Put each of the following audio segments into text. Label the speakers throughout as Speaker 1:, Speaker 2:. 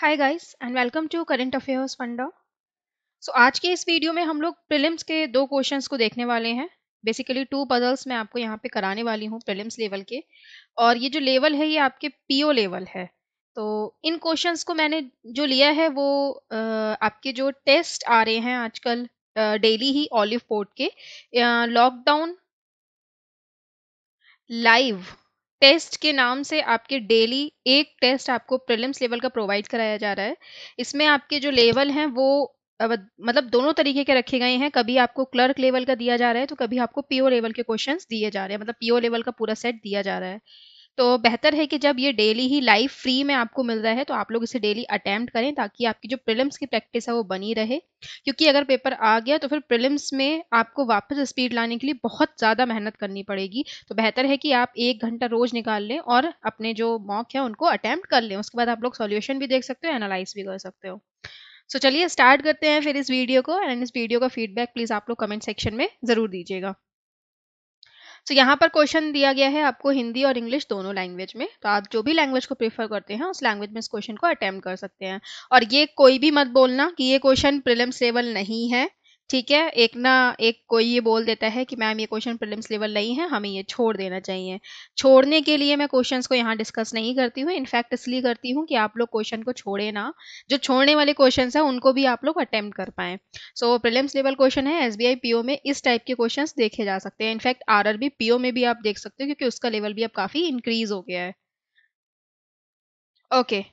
Speaker 1: Hi guys and welcome to current affairs funda so आज के इस वीडियो में हम लोग प्रिलिम्स के दो क्वेश्चंस को देखने वाले हैं बेसिकली टू पजल्स मैं आपको यहाँ पे कराने वाली हूँ प्रिलिम्स लेवल के और ये जो लेवल है ये आपके पीओ लेवल है तो इन क्वेश्चंस को मैंने जो लिया है वो आपके जो टेस्ट आ रहे हैं आजकल डेली ही ऑलिव पोर्ट के लॉकडाउन लाइव टेस्ट के नाम से आपके डेली एक टेस्ट आपको प्रिलिम्स लेवल का प्रोवाइड कराया जा रहा है इसमें आपके जो लेवल हैं वो मतलब दोनों तरीके के रखे गए हैं कभी आपको क्लर्क लेवल का दिया जा रहा है तो कभी आपको पीओ लेवल के क्वेश्चंस दिए जा रहे हैं मतलब पीओ लेवल का पूरा सेट दिया जा रहा है तो बेहतर है कि जब ये डेली ही लाइव फ्री में आपको मिल रहा है तो आप लोग इसे डेली अटैम्प्ट करें ताकि आपकी जो प्रिलिम्स की प्रैक्टिस है वो बनी रहे क्योंकि अगर पेपर आ गया तो फिर प्रिलिम्स में आपको वापस स्पीड लाने के लिए बहुत ज़्यादा मेहनत करनी पड़ेगी तो बेहतर है कि आप एक घंटा रोज़ निकाल लें और अपने जो मॉक है उनको अटैम्प्ट कर लें उसके बाद आप लोग सोल्यूशन भी देख सकते हो एनालाइज भी कर सकते हो सो चलिए स्टार्ट करते हैं फिर इस वीडियो को एंड इस वीडियो का फीडबैक प्लीज़ आप लोग कमेंट सेक्शन में ज़रूर दीजिएगा तो यहाँ पर क्वेश्चन दिया गया है आपको हिंदी और इंग्लिश दोनों लैंग्वेज में तो आप जो भी लैंग्वेज को प्रेफर करते हैं उस लैंग्वेज में इस क्वेश्चन को अटैम्प्ट कर सकते हैं और ये कोई भी मत बोलना कि ये क्वेश्चन प्रिलिम्स लेवल नहीं है ठीक है एक ना एक कोई ये बोल देता है कि मैम ये क्वेश्चन प्रिलिम्स लेवल नहीं है हमें ये छोड़ देना चाहिए छोड़ने के लिए मैं क्वेश्चंस को यहाँ डिस्कस नहीं करती हूँ इनफैक्ट इसलिए करती हूँ कि आप लोग क्वेश्चन को छोड़े ना जो छोड़ने वाले क्वेश्चन हैं उनको भी आप लोग अटैम्प्ट कर पाएँ सो प्रिलिम्स लेवल क्वेश्चन है एस बी में इस टाइप के क्वेश्चन देखे जा सकते हैं इनफैक्ट आर आर में भी आप देख सकते हो क्योंकि उसका लेवल भी अब काफ़ी इंक्रीज हो गया है ओके okay.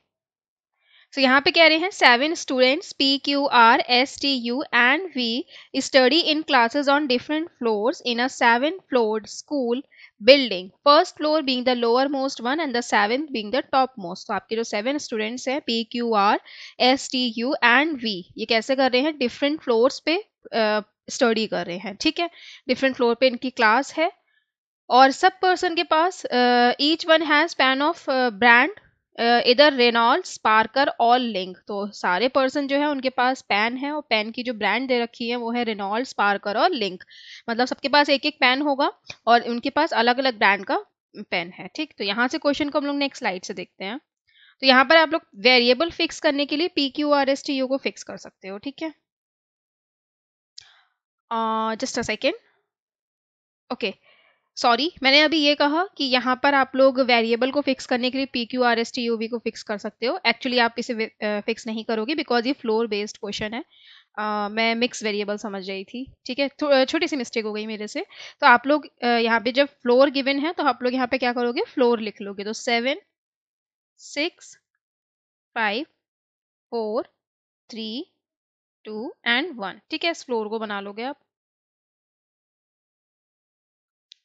Speaker 1: सो यहाँ पे कह रहे हैं seven students P Q R S T U and V study in classes on different floors in a seven floor school building first floor being the lowermost one and the seven being the topmost तो आपके जो seven students हैं P Q R S T U and V ये कैसे कर रहे हैं different floors पे स्टडी uh, कर रहे हैं ठीक है डिफरेंट फ्लोर पे इनकी क्लास है और सब पर्सन के पास each one has pen of brand इधर रेनॉल्ड स्पार्कर और लिंक तो सारे पर्सन जो है उनके पास पेन है और पेन की जो ब्रांड दे रखी है वो है रेनॉल्ड स्पार्कर और लिंक मतलब सबके पास एक एक पेन होगा और उनके पास अलग अलग ब्रांड का पेन है ठीक तो यहाँ से क्वेश्चन को हम लोग नेक्स्ट स्लाइड से देखते हैं तो यहाँ पर आप लोग वेरिएबल फिक्स करने के लिए P Q R S T U को फिक्स कर सकते हो ठीक है just a second okay sorry मैंने अभी ये कहा कि यहाँ पर आप लोग वेरिएबल को फिक्स करने के लिए P Q R S T U V को फिक्स कर सकते हो एक्चुअली आप इसे फिक्स नहीं करोगे बिकॉज ये फ्लोर बेस्ड क्वेश्चन है Uh, मैं मिक्स वेरिएबल समझ रही थी ठीक है छोटी सी मिस्टेक हो गई मेरे से तो आप लोग यहाँ पे जब फ्लोर गिवन है तो आप लोग यहाँ पे क्या करोगे फ्लोर लिख लोगे तो seven six five four three two and one ठीक है इस फ्लोर को बना लोगे आप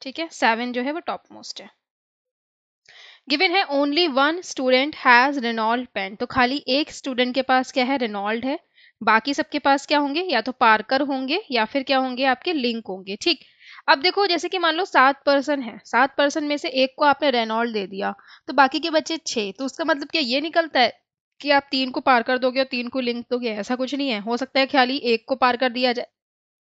Speaker 1: ठीक है सेवन जो है वो टॉप मोस्ट है गिवन है only one student has Reynold pen तो खाली एक स्टूडेंट के पास क्या है रेनॉल्ड है बाकी सबके पास क्या होंगे या तो पार्कर होंगे या फिर क्या होंगे आपके लिंक होंगे ठीक अब देखो जैसे कि मान लो सात पर्सन है सात पर्सन में से एक को आपने रेनॉल्ड दे दिया तो बाकी के बच्चे छह तो उसका मतलब क्या ये निकलता है कि आप तीन को पार कर दोगे और तीन को लिंक दोगे ऐसा कुछ नहीं है हो सकता है खाली एक को पार कर दिया जाए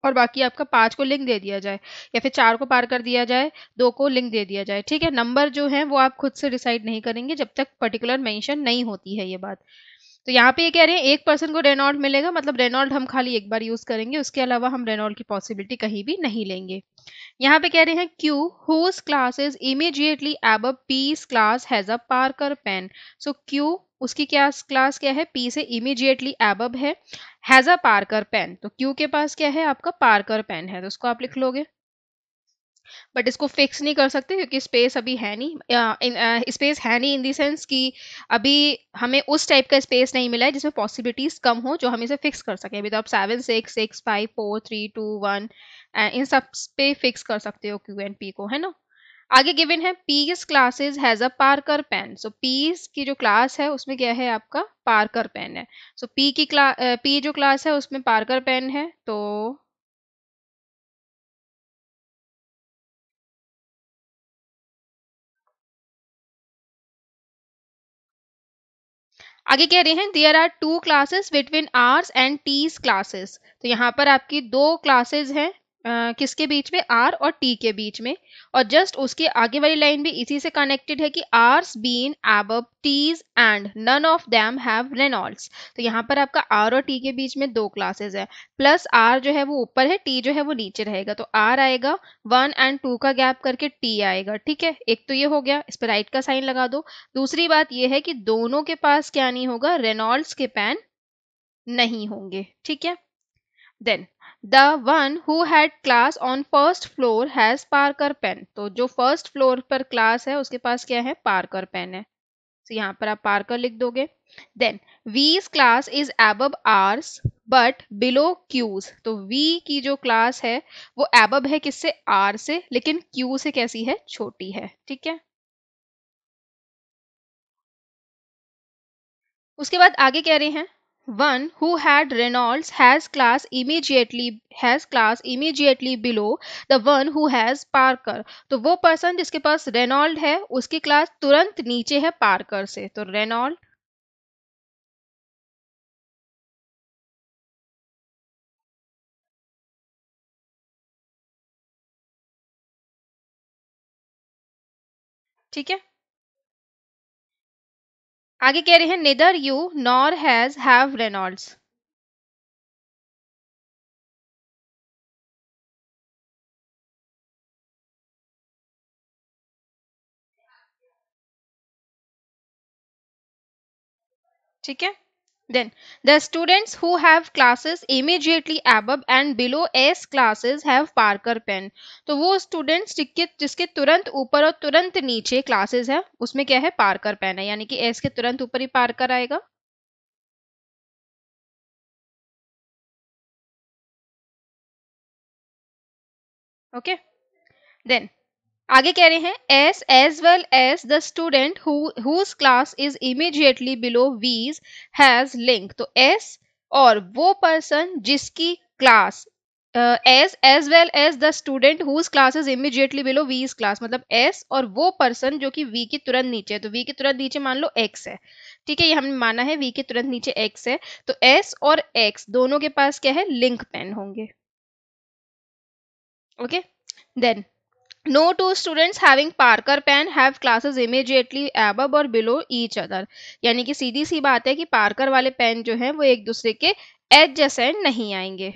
Speaker 1: और बाकी आपका पाँच को लिंक दे दिया जाए या फिर चार को पार कर दिया जाए दो को लिंक दे दिया जाए ठीक है नंबर जो है वो आप खुद से डिसाइड नहीं करेंगे जब तक पर्टिकुलर मेंशन नहीं होती है ये बात तो यहाँ पे ये कह रहे हैं एक पर्सन को रेनॉल्ड मिलेगा मतलब रेनॉल्ड हम खाली एक बार यूज करेंगे उसके अलावा हम रेनॉल्ड की पॉसिबिलिटी कहीं भी नहीं लेंगे यहाँ पे कह रहे हैं Q whose class is immediately above P's class has a Parker pen so Q उसकी क्या क्लास क्या है पी से इमीजिएटली एबब है हैज अ पार्कर पेन तो क्यू के पास क्या है आपका पार्कर पेन है तो उसको आप लिख लोगे बट इसको फिक्स नहीं कर सकते क्योंकि स्पेस अभी है नहीं स्पेस है नहीं इन देंस सेंस कि अभी हमें उस टाइप का स्पेस नहीं मिला है जिसमें पॉसिबिलिटीज कम हो जो हम इसे फिक्स कर सकें अभी तो आप seven six six five four three two one इन सब पे फिक्स कर सकते हो क्यू एंड पी को है ना आगे गिवन है P's classes has a Parker pen so P's की जो क्लास है उसमें क्या है आपका पार्कर पेन है सो so, पी की क्लास पी जो क्लास है उसमें पार्कर पेन है तो आगे कह रहे हैं there are two classes between R's and T's classes तो यहाँ पर आपकी दो क्लासेस हैं किसके बीच में आर और टी के बीच में और जस्ट उसके आगे वाली लाइन भी इसी से कनेक्टेड है कि R's been above T's and none of them have Reynolds तो यहाँ पर आपका आर और टी के बीच में दो क्लासेस है प्लस आर जो है वो ऊपर है टी जो है वो नीचे रहेगा तो आर आएगा वन एंड टू का गैप करके टी आएगा ठीक है एक तो ये हो गया इस पर राइट का साइन लगा दो दूसरी बात यह है कि दोनों के पास क्या नहीं होगा रेनॉल्ड्स के पैन नहीं होंगे ठीक है then the one who had class on first floor has Parker pen तो जो फर्स्ट फ्लोर पर क्लास है उसके पास क्या है पार्कर पेन है तो यहाँ पर आप पार्कर लिख दोगे then V's class is above R's but below Q's तो वी की जो क्लास है वो एब है किससे आर से लेकिन क्यू से कैसी है छोटी है ठीक है उसके बाद आगे कह रहे हैं One who had Reynolds has class immediately has class immediately below the one who has Parker. तो वो पर्सन जिसके पास रेनॉल्ड है उसकी क्लास तुरंत नीचे है पार्कर से तो रेनॉल्ड
Speaker 2: ठीक है आगे कह रहे हैं neither U nor has have Reynolds
Speaker 1: ठीक है Then the students who have classes immediately above and below S classes have Parker pen. to wo students jiske jiske turant upar aur turant niche classes hai usme kya hai Parker pen hai yani ki S ke turant upar hi Parker aayega okay then आगे कह रहे हैं S as well as the student whose class is immediately below V's has Linc तो S और वो person जिसकी class as as well as the student whose class is immediately below V's class मतलब S और वो person जो कि we के तुरंत नीचे है तो वी के तुरंत नीचे मान लो एक्स है ठीक है ये हमने माना है वी के तुरंत नीचे एक्स है तो एस और एक्स दोनों के पास क्या है लिंक पेन होंगे okay then no two students having Parker pen have classes immediately above or below each other. यानी कि सीधी सी बात है कि पार्कर वाले पेन जो हैं वो एक दूसरे के एडजेसेंट नहीं आएंगे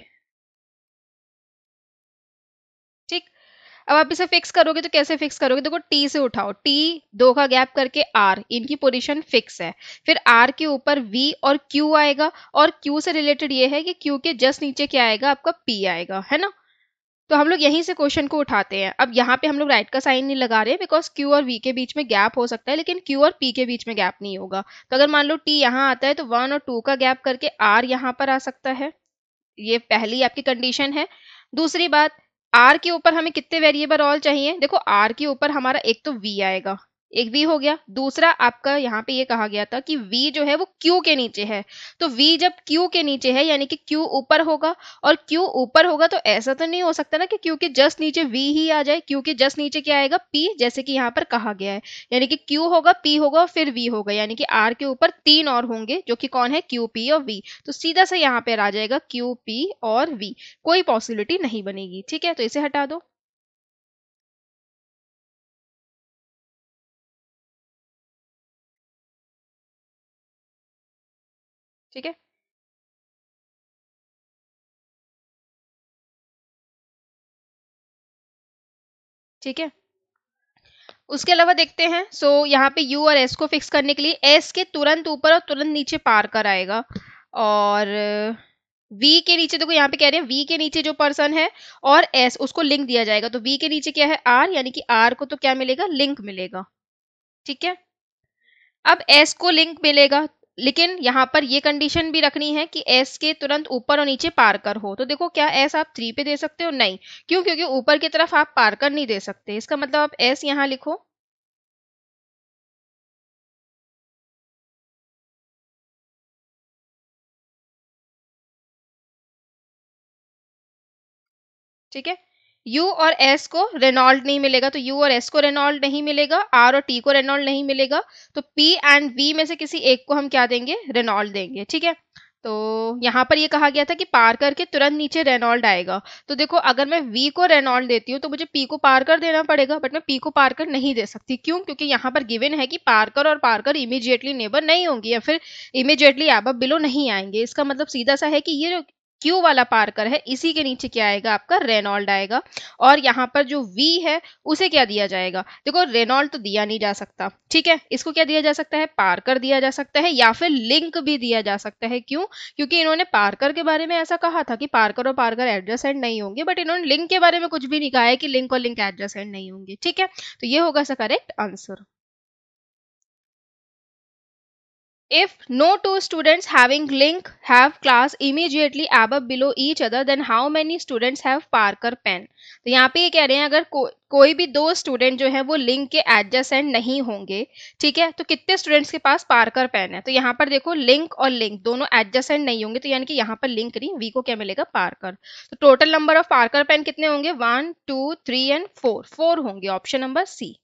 Speaker 1: ठीक अब आप इसे फिक्स करोगे तो कैसे फिक्स करोगे देखो टी से उठाओ टी दो का गैप करके आर इनकी पोजिशन फिक्स है फिर आर के ऊपर वी और क्यू आएगा और क्यू से रिलेटेड ये है कि क्यू के जस्ट नीचे क्या आएगा आपका पी आएगा है ना तो हम लोग यहीं से क्वेश्चन को उठाते हैं अब यहाँ पे हम लोग राइट का साइन नहीं लगा रहे बिकॉज क्यू और वी के बीच में गैप हो सकता है लेकिन क्यू और पी के बीच में गैप नहीं होगा तो अगर मान लो टी यहाँ आता है तो वन और टू का गैप करके आर यहाँ पर आ सकता है ये पहली आपकी कंडीशन है दूसरी बात आर के ऊपर हमें कितने वेरिएबल ऑल चाहिए देखो आर के ऊपर हमारा एक तो वी आएगा एक वी हो गया दूसरा आपका यहाँ पे ये कहा गया था कि वी जो है वो क्यू के नीचे है तो वी जब क्यू के नीचे है यानी कि क्यू ऊपर होगा और क्यू ऊपर होगा तो ऐसा तो नहीं हो सकता ना कि क्यू के जस्ट नीचे वी ही आ जाए क्यू के जस्ट नीचे क्या आएगा पी जैसे कि यहाँ पर कहा गया है यानी कि क्यू होगा पी होगा और फिर वी होगा यानी कि आर के ऊपर तीन और होंगे जो कि कौन है क्यू पी और वी तो सीधा सा यहाँ पर आ जाएगा क्यू पी और वी कोई पॉसिबिलिटी नहीं बनेगी ठीक है तो इसे हटा दो ठीक है ठीक है उसके अलावा देखते हैं सो so, यहाँ पे U और S को फिक्स करने के लिए S के तुरंत ऊपर और तुरंत नीचे पार कर आएगा और V के नीचे देखो तो यहाँ पे कह रहे हैं V के नीचे जो पर्सन है और S उसको लिंक दिया जाएगा तो V के नीचे क्या है R यानी कि R को तो क्या मिलेगा लिंक मिलेगा ठीक है अब S को लिंक मिलेगा लेकिन यहाँ पर ये कंडीशन भी रखनी है कि एस के तुरंत ऊपर और नीचे पार्कर हो तो देखो क्या एस आप थ्री पे दे सकते हो नहीं क्यों क्योंकि ऊपर की तरफ आप पार्कर नहीं दे सकते इसका मतलब आप एस यहाँ लिखो ठीक है यू और एस को रेनॉल्ड नहीं मिलेगा तो यू और एस को रेनॉल्ड नहीं मिलेगा आर और टी को रेनॉल्ड नहीं मिलेगा तो पी एंड वी में से किसी एक को हम क्या देंगे रेनॉल्ड देंगे ठीक है तो यहाँ पर ये कहा गया था कि पार करके तुरंत नीचे रेनॉल्ड आएगा तो देखो अगर मैं वी को रेनॉल्ड देती हूँ तो मुझे पी को पार कर देना पड़ेगा बट मैं पी को पार कर नहीं दे सकती क्यों क्योंकि यहाँ पर गिवन है कि पारकर और पारकर इमीजिएटली नेबर नहीं होंगी या फिर इमीजिएटली एब बिलो नहीं आएंगे इसका मतलब सीधा सा है कि ये क्यू वाला पार्कर है इसी के नीचे क्या आएगा आपका रेनॉल्ड आएगा और यहाँ पर जो वी है उसे क्या दिया जाएगा देखो रेनॉल्ड तो दिया नहीं जा सकता ठीक है इसको क्या दिया जा सकता है पार्कर दिया जा सकता है या फिर लिंक भी दिया जा सकता है क्यों क्योंकि इन्होंने पार्कर के बारे में ऐसा कहा था कि पार्कर और पार्कर एड्रेस एंड नहीं होंगे बट इन्होंने लिंक के बारे में कुछ भी नहीं कहा है कि लिंक और लिंक एंड नहीं होंगे ठीक है तो ये होगा sir correct answer If no two students having link have class immediately above below each other, then how many students have Parker pen? तो यहाँ पे ये कह रहे हैं अगर को, कोई भी दो स्टूडेंट जो है वो लिंक के एडजस्टेंट नहीं होंगे ठीक है तो कितने स्टूडेंट्स के पास पार्कर पेन है तो यहाँ पर देखो लिंक और लिंक दोनों एडजस्टेंट नहीं होंगे तो यानी कि यहाँ पर लिंक नहीं वी को क्या मिलेगा पार्कर तो total number of Parker pen कितने होंगे one two three and four four होंगे option number C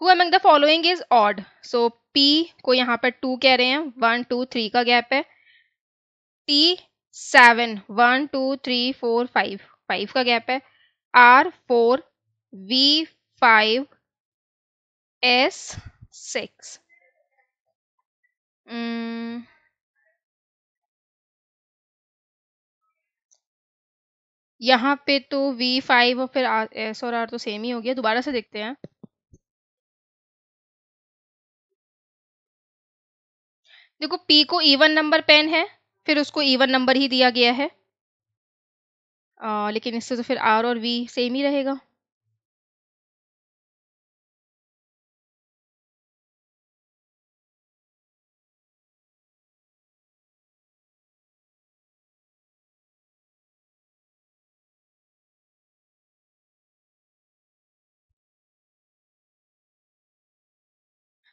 Speaker 1: who among the following is odd so P को यहाँ पर टू कह रहे हैं वन टू थ्री का गैप है T seven one two three four five five का गैप है R four V five S six
Speaker 2: यहाँ पे तो V5 और फिर एस और आर तो सेम ही हो गया दोबारा से देखते हैं
Speaker 1: देखो पी को इवन नंबर पेन है फिर उसको इवन नंबर ही दिया गया है आ, लेकिन इससे तो फिर आर और वी सेम ही रहेगा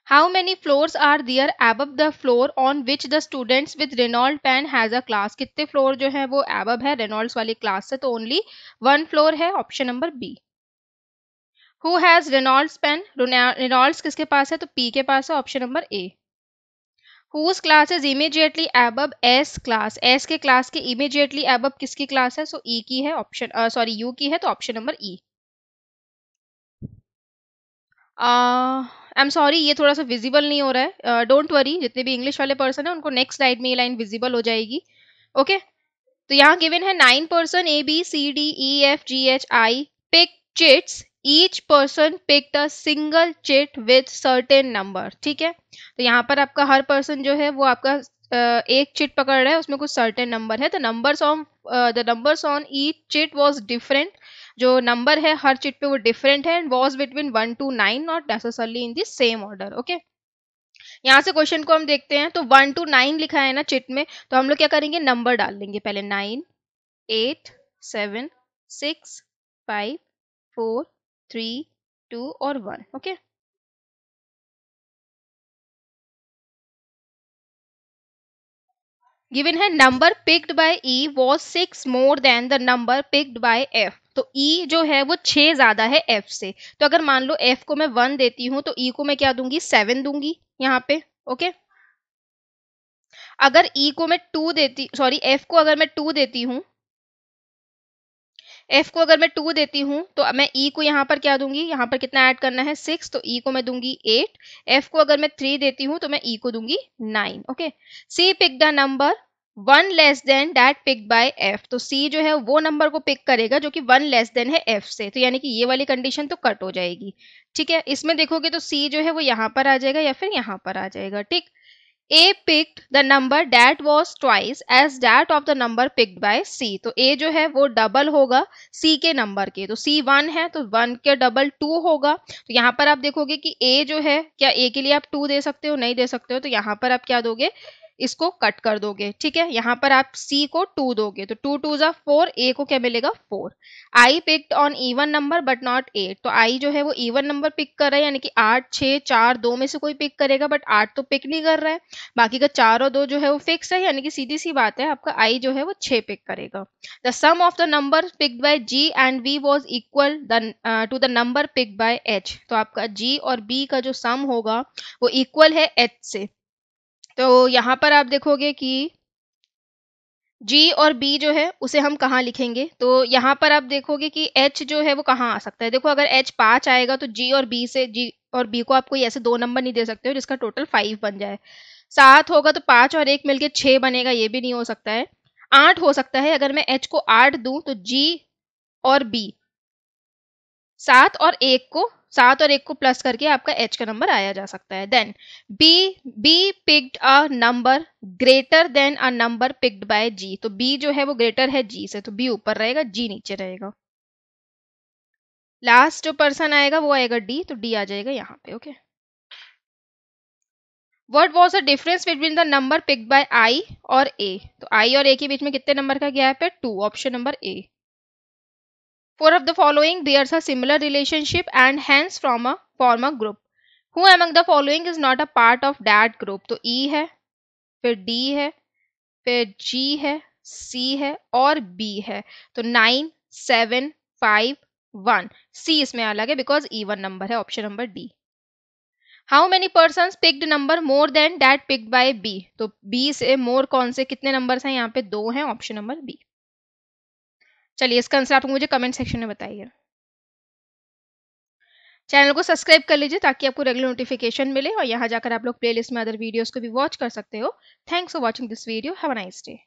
Speaker 1: How many floors are there above the floor on which the students with Reynolds pen has a class? कितने floor जो है वो above है Reynolds वाली class से तो only one floor है option number B. Who has Reynolds pen? Reynolds किसके पास है तो P के पास है option number A. Whose class is immediately above S class? S के class के immediately above किसकी class है? So E की है option sorry U की है तो option number E. Uh, I am sorry ये थोड़ा सा विजिबल नहीं हो रहा है डोंट uh, वरी जितने भी इंग्लिश वाले पर्सन है उनको नेक्स्ट स्लाइड में ये लाइन विजिबल हो जाएगी ओके okay? तो यहाँ गिवन है nine person A B C D E F G H I pick chits each person pick the single chit with certain number ठीक है तो यहाँ पर आपका हर पर्सन जो है वो आपका uh, एक चिट पकड़ रहा है उसमें कुछ सर्टेन नंबर है तो numbers on the numbers on each chit was different जो नंबर है हर चिट पे वो डिफरेंट है and was between one to nine not necessarily in the same order okay यहाँ से क्वेश्चन को हम देखते हैं तो वन टू नाइन लिखा है ना चिट में तो हम लोग क्या करेंगे नंबर डाल देंगे पहले nine eight seven six five four three
Speaker 2: two और वन ओके
Speaker 1: गिवन है number picked by E was six more than the number picked by F तो ई e जो है वो छः ज़्यादा है एफ से तो अगर मान लो एफ को मैं वन देती हूँ तो ई e को मैं क्या दूंगी सेवन दूंगी यहाँ पे ओके अगर ई e को मैं टू देती सॉरी एफ को अगर मैं टू देती हूँ एफ को अगर मैं टू देती हूँ तो मैं ई e को यहाँ पर क्या दूंगी यहाँ पर कितना ऐड करना है सिक्स तो ई e को मैं दूंगी एट एफ को अगर मैं थ्री देती हूँ तो मैं ई e को दूंगी nine okay C pick the number one less than that pick by F तो सी जो है वो नंबर को पिक करेगा जो कि वन लेस देन है एफ से तो यानी कि ये वाली कंडीशन तो कट हो जाएगी ठीक है इसमें देखोगे तो सी जो है वो यहाँ पर आ जाएगा या फिर यहाँ पर आ जाएगा ठीक A picked the number that was twice as that of the number picked by C तो ए जो है वो डबल होगा सी के नंबर के तो सी वन है तो वन के डबल टू होगा तो यहाँ पर आप देखोगे कि ए जो है क्या ए के लिए आप टू दे सकते हो नहीं दे सकते हो तो यहाँ पर आप क्या दोगे इसको कट कर दोगे ठीक है यहाँ पर आप सी को टू दोगे तो टू टू ज़ा फोर ए को क्या मिलेगा four I picked on even number but not eight तो आई जो है वो इवन नंबर पिक कर रहा है यानी कि आठ छः चार दो में से कोई पिक करेगा बट आठ तो पिक नहीं कर रहा है बाकी का चार और दो जो है वो फिक्स है यानी कि सीधी सी बात है आपका आई जो है वो छः पिक करेगा the sum of the number picked by G and V was equal to the number pick by H तो आपका जी और बी का जो सम होगा वो इक्वल है एच से तो यहाँ पर आप देखोगे कि जी और बी जो है उसे हम कहाँ लिखेंगे तो यहाँ पर आप देखोगे कि एच जो है वो कहाँ आ सकता है देखो अगर एच पाँच आएगा तो जी और बी से जी और बी को आप कोई ऐसे दो नंबर नहीं दे सकते हो जिसका टोटल फाइव बन जाए सात होगा तो पाँच और एक मिलके छः बनेगा ये भी नहीं हो सकता है आठ हो सकता है अगर मैं एच को आठ दूँ तो जी और बी सात और एक को सात और एक को प्लस करके आपका एच का नंबर आया जा सकता है then B B picked a number greater than a number picked by G तो बी जो है वो ग्रेटर है जी से तो बी ऊपर रहेगा जी नीचे रहेगा लास्ट जो पर्सन आएगा वो आएगा डी तो डी आ जाएगा यहाँ पे okay what was the difference between the number picked by I और ए तो आई और ए के बीच में कितने नंबर का गैप है two option number A Four of the following bears a similar relationship and hence from a form a group. Who among the following is not a part of that group? to E hai fir D hai fir G hai C hai aur B hai to 9 7 5 one C इसमें अलग है because E one number है option number D how many person picked number more than that picked by B तो B से more कौन से कितने number हैं यहाँ पे दो हैं ऑप्शन नंबर बी चलिए इसका आंसर आप मुझे कमेंट सेक्शन में बताइए चैनल को सब्सक्राइब कर लीजिए ताकि आपको रेगुलर नोटिफिकेशन मिले और यहाँ जाकर आप लोग प्लेलिस्ट में अदर वीडियोस को भी वॉच कर सकते हो thanks for watching this video have a nice day